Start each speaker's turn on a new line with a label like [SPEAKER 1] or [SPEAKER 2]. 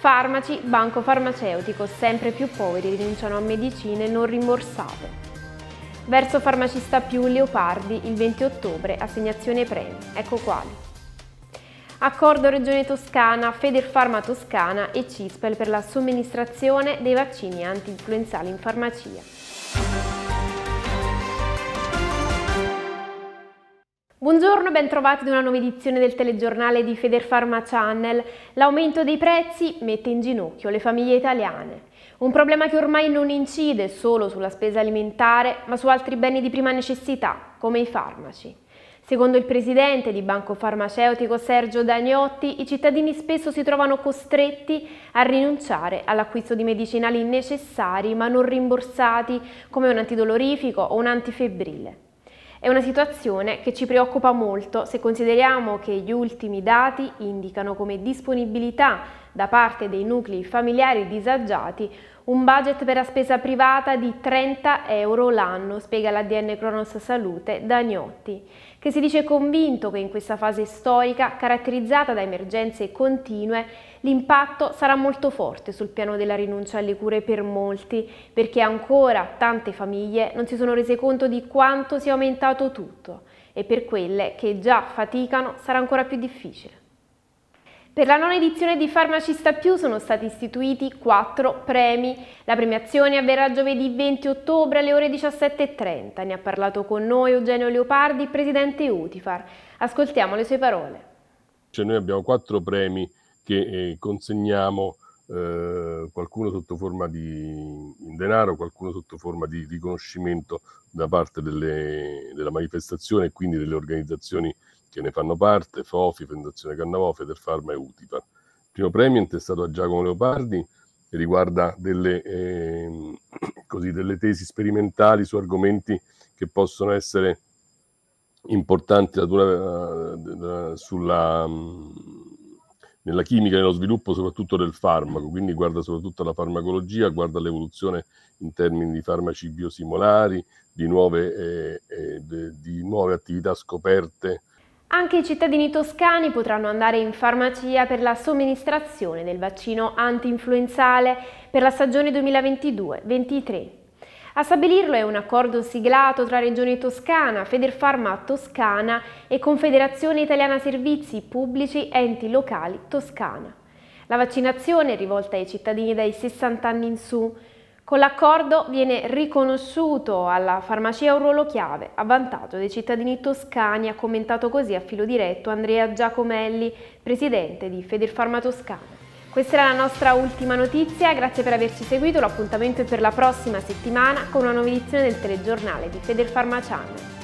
[SPEAKER 1] Farmaci, banco farmaceutico, sempre più poveri rinunciano a medicine non rimborsate. Verso farmacista più Leopardi, il 20 ottobre, assegnazione premi. Ecco quali. Accordo Regione Toscana, Federfarma Toscana e Cispel per la somministrazione dei vaccini anti-influenzali in farmacia. Buongiorno, bentrovati ad una nuova edizione del telegiornale di Federpharma Channel. L'aumento dei prezzi mette in ginocchio le famiglie italiane. Un problema che ormai non incide solo sulla spesa alimentare, ma su altri beni di prima necessità, come i farmaci. Secondo il presidente di Banco Farmaceutico Sergio Dagnotti, i cittadini spesso si trovano costretti a rinunciare all'acquisto di medicinali necessari ma non rimborsati, come un antidolorifico o un antifebbrile. È una situazione che ci preoccupa molto se consideriamo che gli ultimi dati indicano come disponibilità da parte dei nuclei familiari disagiati un budget per la spesa privata di 30 euro l'anno, spiega l'ADN Cronos Salute Dagnotti, che si dice convinto che in questa fase storica, caratterizzata da emergenze continue, l'impatto sarà molto forte sul piano della rinuncia alle cure per molti, perché ancora tante famiglie non si sono rese conto di quanto sia aumentato tutto e per quelle che già faticano sarà ancora più difficile. Per la nona edizione di Farmacista Sta Più sono stati istituiti quattro premi. La premiazione avverrà giovedì 20 ottobre alle ore 17.30. Ne ha parlato con noi Eugenio Leopardi, presidente Utifar. Ascoltiamo le sue parole.
[SPEAKER 2] Cioè noi abbiamo quattro premi che eh, consegniamo eh, qualcuno sotto forma di denaro, qualcuno sotto forma di riconoscimento da parte delle, della manifestazione e quindi delle organizzazioni che ne fanno parte, FOFI, Fondazione Cannavò, Federfarma e Utipa. Il primo premio è intestato a Giacomo Leopardi e riguarda delle, eh, così, delle tesi sperimentali su argomenti che possono essere importanti natura, sulla, mm, nella chimica e nello sviluppo soprattutto del farmaco, quindi guarda soprattutto alla farmacologia, guarda all'evoluzione in termini di farmaci biosimolari, di nuove, eh, eh, di nuove attività scoperte
[SPEAKER 1] anche i cittadini toscani potranno andare in farmacia per la somministrazione del vaccino anti-influenzale per la stagione 2022-23. A stabilirlo è un accordo siglato tra Regione Toscana, Federfarma Toscana e Confederazione Italiana Servizi Pubblici Enti Locali Toscana. La vaccinazione è rivolta ai cittadini dai 60 anni in su, con l'accordo viene riconosciuto alla farmacia un ruolo chiave a vantaggio dei cittadini toscani, ha commentato così a filo diretto Andrea Giacomelli, presidente di Federfarma Toscana. Questa era la nostra ultima notizia, grazie per averci seguito, l'appuntamento è per la prossima settimana con una nuova edizione del telegiornale di Federfarma Channel.